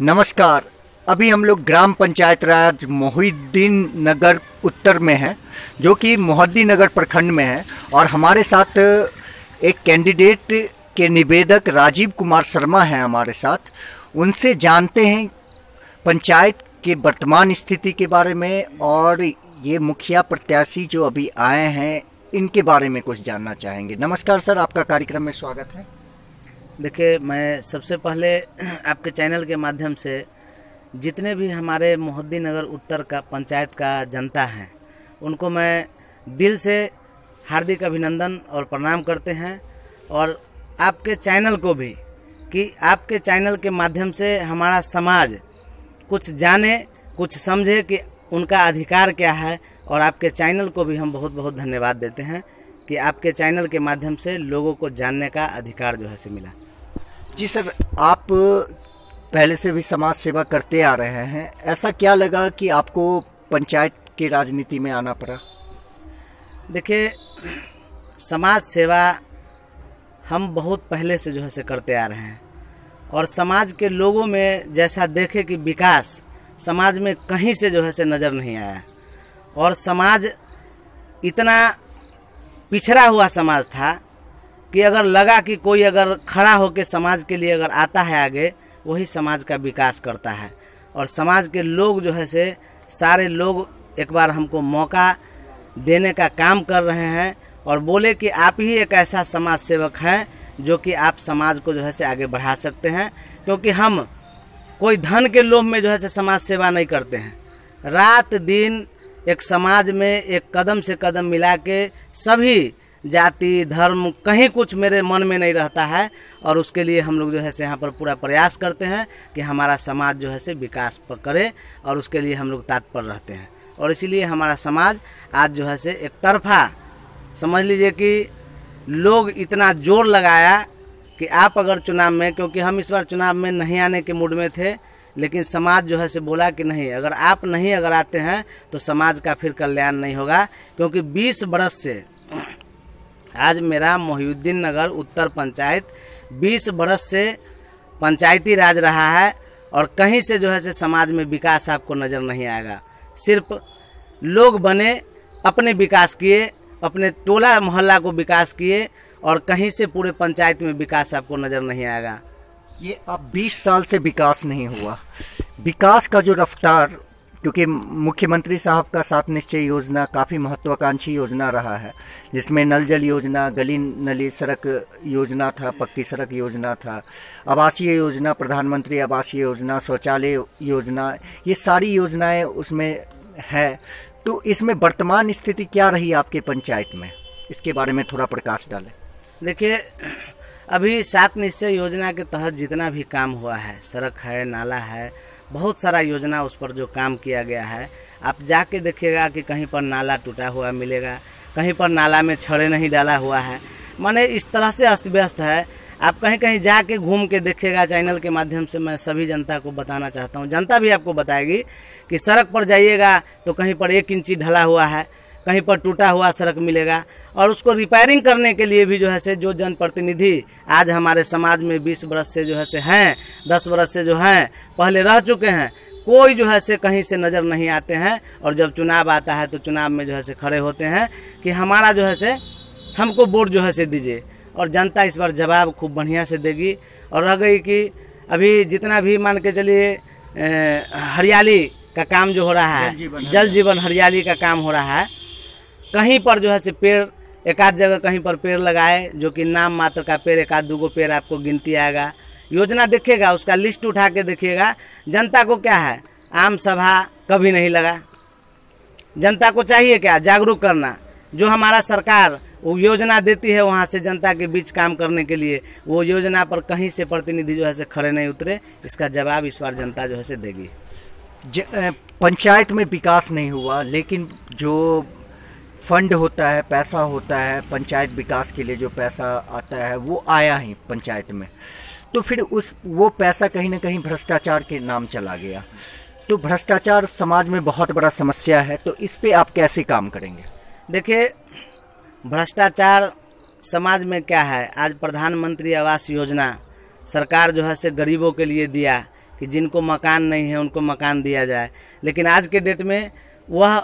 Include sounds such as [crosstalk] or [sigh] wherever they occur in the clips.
नमस्कार अभी हम लोग ग्राम पंचायत राज मोहिद्दीन नगर उत्तर में हैं जो कि मोहद्दीन नगर प्रखंड में है और हमारे साथ एक कैंडिडेट के निवेदक राजीव कुमार शर्मा हैं हमारे साथ उनसे जानते हैं पंचायत के वर्तमान स्थिति के बारे में और ये मुखिया प्रत्याशी जो अभी आए हैं इनके बारे में कुछ जानना चाहेंगे नमस्कार सर आपका कार्यक्रम में स्वागत है देखिए मैं सबसे पहले [clears throat] आपके चैनल के माध्यम से जितने भी हमारे मोहद्दी नगर उत्तर का पंचायत का जनता है उनको मैं दिल से हार्दिक अभिनंदन और प्रणाम करते हैं और आपके चैनल को भी कि आपके चैनल के माध्यम से हमारा समाज कुछ जाने कुछ समझे कि उनका अधिकार क्या है और आपके चैनल को भी हम बहुत बहुत धन्यवाद देते हैं कि आपके चैनल के माध्यम से लोगों को जानने का अधिकार जो है से मिला जी सर आप पहले से भी समाज सेवा करते आ रहे हैं ऐसा क्या लगा कि आपको पंचायत की राजनीति में आना पड़ा देखिए समाज सेवा हम बहुत पहले से जो है से करते आ रहे हैं और समाज के लोगों में जैसा देखे कि विकास समाज में कहीं से जो है से नज़र नहीं आया और समाज इतना पिछड़ा हुआ समाज था कि अगर लगा कि कोई अगर खड़ा होकर समाज के लिए अगर आता है आगे वही समाज का विकास करता है और समाज के लोग जो है से सारे लोग एक बार हमको मौका देने का काम कर रहे हैं और बोले कि आप ही एक ऐसा समाज सेवक हैं जो कि आप समाज को जो है से आगे बढ़ा सकते हैं क्योंकि हम कोई धन के लोभ में जो है से समाज सेवा नहीं करते हैं रात दिन एक समाज में एक कदम से कदम मिला के सभी जाति धर्म कहीं कुछ मेरे मन में नहीं रहता है और उसके लिए हम लोग जो है से यहाँ पर पूरा प्रयास करते हैं कि हमारा समाज जो है से विकास पर करे और उसके लिए हम लोग तात्पर रहते हैं और इसीलिए हमारा समाज आज जो है से एक तरफा समझ लीजिए कि लोग इतना जोर लगाया कि आप अगर चुनाव में क्योंकि हम इस बार चुनाव में नहीं आने के मूड में थे लेकिन समाज जो है से बोला कि नहीं अगर आप नहीं अगर आते हैं तो समाज का फिर कल्याण नहीं होगा क्योंकि 20 बरस से आज मेरा मोहिउद्दीन नगर उत्तर पंचायत 20 बरस से पंचायती राज रहा है और कहीं से जो है से समाज में विकास आपको नज़र नहीं आएगा सिर्फ लोग बने अपने विकास किए अपने टोला मोहल्ला को विकास किए और कहीं से पूरे पंचायत में विकास आपको नज़र नहीं आएगा ये अब 20 साल से विकास नहीं हुआ विकास का जो रफ्तार क्योंकि मुख्यमंत्री साहब का सात निश्चय योजना काफ़ी महत्वाकांक्षी योजना रहा है जिसमें नल जल योजना गली नली सड़क योजना था पक्की सड़क योजना था आवासीय योजना प्रधानमंत्री आवासीय योजना शौचालय योजना ये सारी योजनाएं उसमें है तो इसमें वर्तमान स्थिति क्या रही आपके पंचायत में इसके बारे में थोड़ा प्रकाश डालें देखिए अभी सात निश्चय योजना के तहत जितना भी काम हुआ है सड़क है नाला है बहुत सारा योजना उस पर जो काम किया गया है आप जाके देखिएगा कि कहीं पर नाला टूटा हुआ मिलेगा कहीं पर नाला में छड़े नहीं डाला हुआ है माने इस तरह से अस्त व्यस्त है आप कहीं कहीं जाके घूम के देखिएगा चैनल के माध्यम से मैं सभी जनता को बताना चाहता हूँ जनता भी आपको बताएगी कि सड़क पर जाइएगा तो कहीं पर एक इंची ढला हुआ है कहीं पर टूटा हुआ सड़क मिलेगा और उसको रिपेयरिंग करने के लिए भी जो है से जो जनप्रतिनिधि आज हमारे समाज में बीस बरस से जो है से हैं दस बरस से जो हैं पहले रह चुके हैं कोई जो है से कहीं से नज़र नहीं आते हैं और जब चुनाव आता है तो चुनाव में जो है से खड़े होते हैं कि हमारा जो है से हमको वोट जो है से दीजिए और जनता इस बार जवाब खूब बढ़िया से देगी और रह गई कि अभी जितना भी मान के चलिए हरियाली का काम जो हो रहा है जल जीवन हरियाली का काम हो रहा है कहीं पर जो है से पेड़ एक आध जगह कहीं पर पेड़ लगाए जो कि नाम मात्र का पेड़ एक आध दो गो पेड़ आपको गिनती आएगा योजना देखिएगा उसका लिस्ट उठा के देखिएगा जनता को क्या है आम सभा कभी नहीं लगा जनता को चाहिए क्या जागरूक करना जो हमारा सरकार वो योजना देती है वहाँ से जनता के बीच काम करने के लिए वो योजना पर कहीं से प्रतिनिधि जो है से खड़े नहीं उतरे इसका जवाब इस बार जनता जो है से देगी पंचायत में विकास नहीं हुआ लेकिन जो फंड होता है पैसा होता है पंचायत विकास के लिए जो पैसा आता है वो आया ही पंचायत में तो फिर उस वो पैसा कहीं ना कहीं भ्रष्टाचार के नाम चला गया तो भ्रष्टाचार समाज में बहुत बड़ा समस्या है तो इस पर आप कैसे काम करेंगे देखिए भ्रष्टाचार समाज में क्या है आज प्रधानमंत्री आवास योजना सरकार जो है से गरीबों के लिए दिया कि जिनको मकान नहीं है उनको मकान दिया जाए लेकिन आज के डेट में वह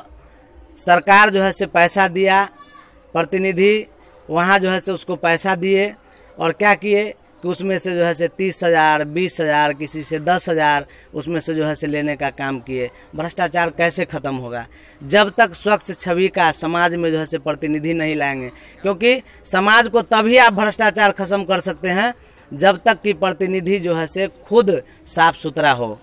सरकार जो है से पैसा दिया प्रतिनिधि वहाँ जो है से उसको पैसा दिए और क्या किए कि उसमें से जो है से तीस हज़ार बीस हज़ार किसी से दस हज़ार उसमें से जो है से लेने का काम किए भ्रष्टाचार कैसे ख़त्म होगा जब तक स्वच्छ छवि का समाज में जो है से प्रतिनिधि नहीं लाएंगे क्योंकि समाज को तभी आप भ्रष्टाचार खत्म कर सकते हैं जब तक कि प्रतिनिधि जो है से खुद साफ सुथरा हो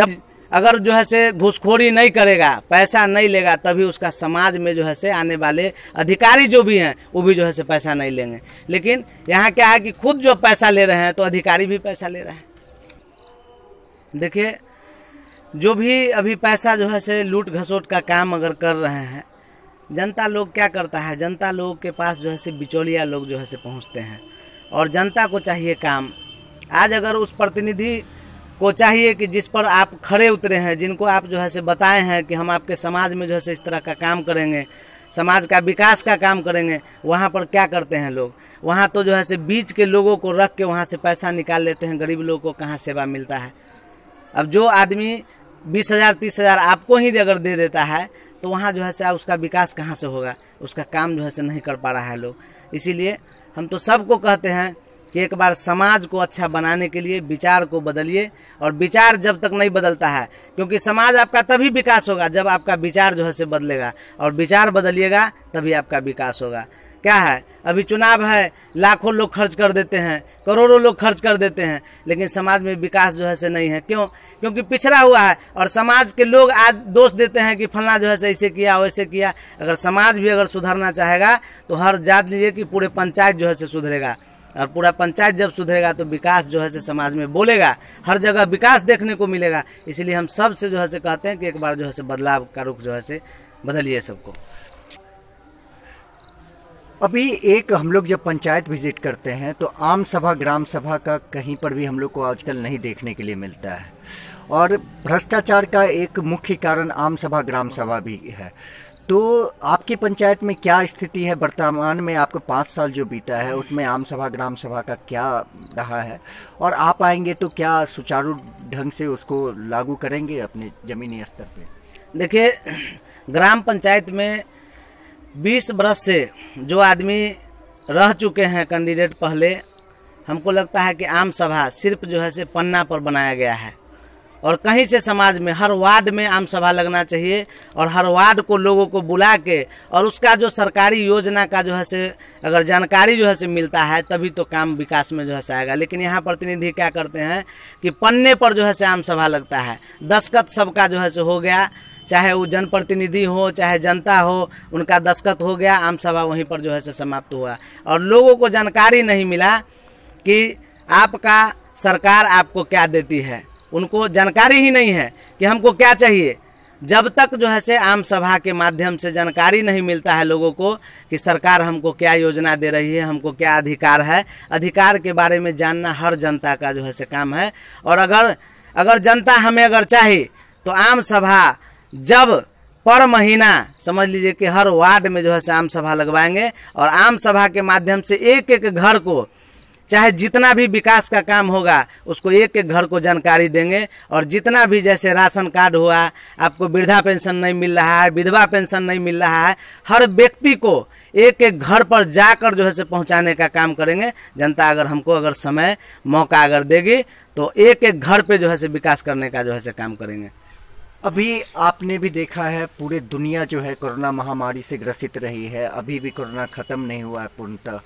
जब अगर जो है से घुसखोरी नहीं करेगा पैसा नहीं लेगा तभी उसका समाज में जो है से आने वाले अधिकारी जो भी हैं वो भी जो है से पैसा नहीं लेंगे लेकिन यहाँ क्या है कि खुद जो पैसा ले रहे हैं तो अधिकारी भी पैसा ले रहे हैं देखिए जो भी अभी पैसा जो है से लूट घसोट का काम अगर कर रहे हैं जनता लोग क्या करता है जनता लोग के पास जो है से बिचौलिया लोग जो है से पहुँचते हैं और जनता को चाहिए काम आज अगर उस प्रतिनिधि को चाहिए कि जिस पर आप खड़े उतरे हैं जिनको आप जो है से बताए हैं कि हम आपके समाज में जो है से इस तरह का काम करेंगे समाज का विकास का काम करेंगे वहाँ पर क्या करते हैं लोग वहाँ तो जो है से बीच के लोगों को रख के वहाँ से पैसा निकाल लेते हैं गरीब लोगों को कहाँ सेवा मिलता है अब जो आदमी बीस हज़ार तीस हज़ार आपको ही अगर दे देता है तो वहाँ जो है से उसका विकास कहाँ से होगा उसका काम जो है से नहीं कर पा रहा है लोग इसीलिए हम तो सबको कहते हैं कि एक बार समाज को अच्छा बनाने के लिए विचार को बदलिए और विचार जब तक नहीं बदलता है क्योंकि समाज आपका तभी विकास होगा जब आपका विचार जो है से बदलेगा और विचार बदलिएगा तभी आपका विकास होगा क्या है अभी चुनाव है लाखों लोग खर्च कर देते हैं करोड़ों लोग खर्च कर देते हैं लेकिन समाज में विकास जो है से नहीं है क्यों क्योंकि पिछड़ा हुआ है और समाज के लोग आज दोष देते हैं कि फलना जो है से ऐसे किया वैसे किया अगर समाज भी अगर सुधरना चाहेगा तो हर जात लीजिए कि पूरे पंचायत जो है से सुधरेगा और पूरा पंचायत जब सुधरेगा तो विकास जो है से समाज में बोलेगा हर जगह विकास देखने को मिलेगा इसलिए हम सब से जो है से कहते हैं कि एक बार जो है से बदलाव का रुख जो है से बदलिए सबको अभी एक हम लोग जब पंचायत विजिट करते हैं तो आम सभा ग्राम सभा का कहीं पर भी हम लोग को आजकल नहीं देखने के लिए मिलता है और भ्रष्टाचार का एक मुख्य कारण आम सभा ग्राम सभा भी है तो आपकी पंचायत में क्या स्थिति है वर्तमान में आपका पाँच साल जो बीता है उसमें आम सभा ग्राम सभा का क्या रहा है और आप आएंगे तो क्या सुचारू ढंग से उसको लागू करेंगे अपने ज़मीनी स्तर पे देखिए ग्राम पंचायत में 20 बरस से जो आदमी रह चुके हैं कैंडिडेट पहले हमको लगता है कि आम सभा सिर्फ जो है से पन्ना पर बनाया गया है और कहीं से समाज में हर वार्ड में आम सभा लगना चाहिए और हर वार्ड को लोगों को बुला के और उसका जो सरकारी योजना का जो है से अगर जानकारी जो है से मिलता है तभी तो काम विकास में जो है से आएगा लेकिन यहाँ प्रतिनिधि क्या करते हैं कि पन्ने पर जो है से आम सभा लगता है दस्खत सबका जो है से हो गया चाहे वो जनप्रतिनिधि हो चाहे जनता हो उनका दस्खत हो गया आम सभा वहीं पर जो है से समाप्त हुआ और लोगों को जानकारी नहीं मिला कि आपका सरकार आपको क्या देती है उनको जानकारी ही नहीं है कि हमको क्या चाहिए जब तक जो है से आम सभा के माध्यम से जानकारी नहीं मिलता है लोगों को कि सरकार हमको क्या योजना दे रही है हमको क्या अधिकार है अधिकार के बारे में जानना हर जनता का जो है से काम है और अगर अगर जनता हमें अगर चाहिए तो आम सभा जब पर महीना समझ लीजिए कि हर वार्ड में जो है से आम सभा लगवाएंगे और आम सभा के माध्यम से एक एक घर को चाहे जितना भी विकास का काम होगा उसको एक एक घर को जानकारी देंगे और जितना भी जैसे राशन कार्ड हुआ आपको वृद्धा पेंशन नहीं मिल रहा है विधवा पेंशन नहीं मिल रहा है हर व्यक्ति को एक एक घर पर जाकर जो है से पहुंचाने का काम करेंगे जनता अगर हमको अगर समय मौका अगर देगी तो एक एक घर पर जो है से विकास करने का जो है से काम करेंगे अभी आपने भी देखा है पूरे दुनिया जो है कोरोना महामारी से ग्रसित रही है अभी भी कोरोना ख़त्म नहीं हुआ है पूर्णतः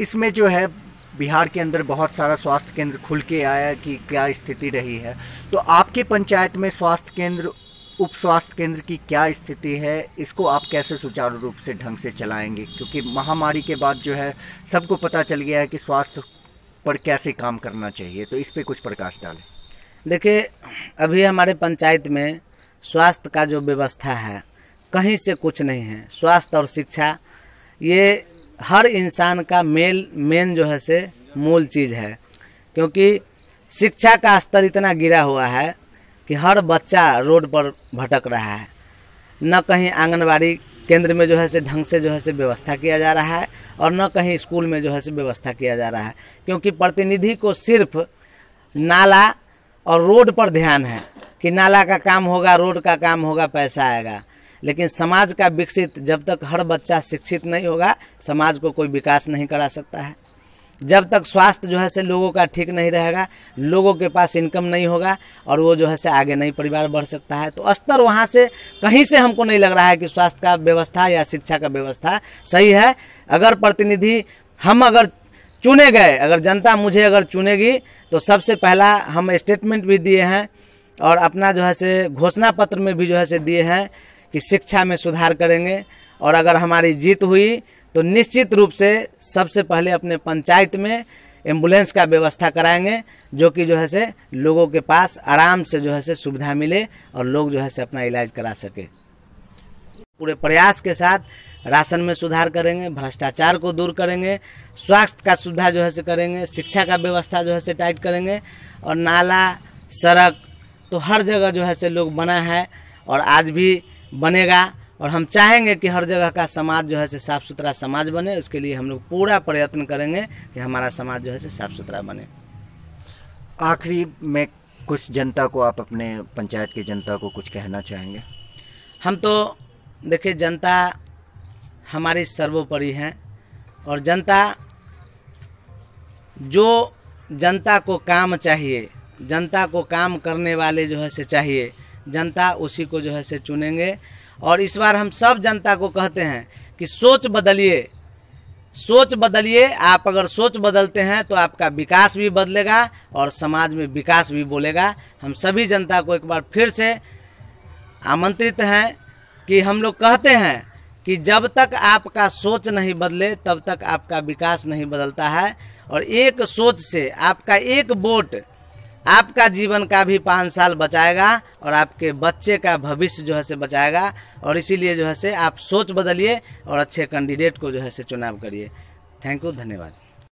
इसमें जो है बिहार के अंदर बहुत सारा स्वास्थ्य केंद्र खुल के आया कि क्या स्थिति रही है तो आपके पंचायत में स्वास्थ्य केंद्र उप स्वास्थ्य केंद्र की क्या स्थिति है इसको आप कैसे सुचारू रूप से ढंग से चलाएंगे क्योंकि महामारी के बाद जो है सबको पता चल गया है कि स्वास्थ्य पर कैसे काम करना चाहिए तो इस पर कुछ प्रकाश डालें देखिए अभी हमारे पंचायत में स्वास्थ्य का जो व्यवस्था है कहीं से कुछ नहीं है स्वास्थ्य और शिक्षा ये हर इंसान का मेल मेन जो है से मूल चीज़ है क्योंकि शिक्षा का स्तर इतना गिरा हुआ है कि हर बच्चा रोड पर भटक रहा है न कहीं आंगनबाड़ी केंद्र में जो है से ढंग से जो है से व्यवस्था किया जा रहा है और न कहीं स्कूल में जो है से व्यवस्था किया जा रहा है क्योंकि प्रतिनिधि को सिर्फ नाला और रोड पर ध्यान है कि नाला का काम होगा रोड का काम होगा पैसा आएगा लेकिन समाज का विकसित जब तक हर बच्चा शिक्षित नहीं होगा समाज को कोई विकास नहीं करा सकता है जब तक स्वास्थ्य जो है से लोगों का ठीक नहीं रहेगा लोगों के पास इनकम नहीं होगा और वो जो है से आगे नहीं परिवार बढ़ सकता है तो स्तर वहाँ से कहीं से हमको नहीं लग रहा है कि स्वास्थ्य का व्यवस्था या शिक्षा का व्यवस्था सही है अगर प्रतिनिधि हम अगर चुने गए अगर जनता मुझे अगर चुनेगी तो सबसे पहला हम स्टेटमेंट भी दिए हैं और अपना जो है से घोषणा पत्र में भी जो है से दिए हैं कि शिक्षा में सुधार करेंगे और अगर हमारी जीत हुई तो निश्चित रूप से सबसे पहले अपने पंचायत में एम्बुलेंस का व्यवस्था कराएंगे जो कि जो है से लोगों के पास आराम से जो है से सुविधा मिले और लोग जो है से अपना इलाज करा सके पूरे प्रयास के साथ राशन में सुधार करेंगे भ्रष्टाचार को दूर करेंगे स्वास्थ्य का सुविधा जो है से करेंगे शिक्षा का व्यवस्था जो है से टाइट करेंगे और नाला सड़क तो हर जगह जो है से लोग बना है और आज भी बनेगा और हम चाहेंगे कि हर जगह का समाज जो है से साफ़ सुथरा समाज बने उसके लिए हम लोग पूरा प्रयत्न करेंगे कि हमारा समाज जो है से साफ़ सुथरा बने आखिरी में कुछ जनता को आप अपने पंचायत की जनता को कुछ कहना चाहेंगे हम तो देखिए जनता हमारी सर्वोपरि है और जनता जो जनता को काम चाहिए जनता को काम करने वाले जो है से चाहिए जनता उसी को जो है से चुनेंगे और इस बार हम सब जनता को कहते हैं कि सोच बदलिए सोच बदलिए आप अगर सोच बदलते हैं तो आपका विकास भी बदलेगा और समाज में विकास भी बोलेगा हम सभी जनता को एक बार फिर से आमंत्रित हैं कि हम लोग कहते हैं कि जब तक आपका सोच नहीं बदले तब तक आपका विकास नहीं बदलता है और एक सोच से आपका एक वोट आपका जीवन का भी पाँच साल बचाएगा और आपके बच्चे का भविष्य जो है से बचाएगा और इसीलिए जो है से आप सोच बदलिए और अच्छे कैंडिडेट को जो है से चुनाव करिए थैंक यू धन्यवाद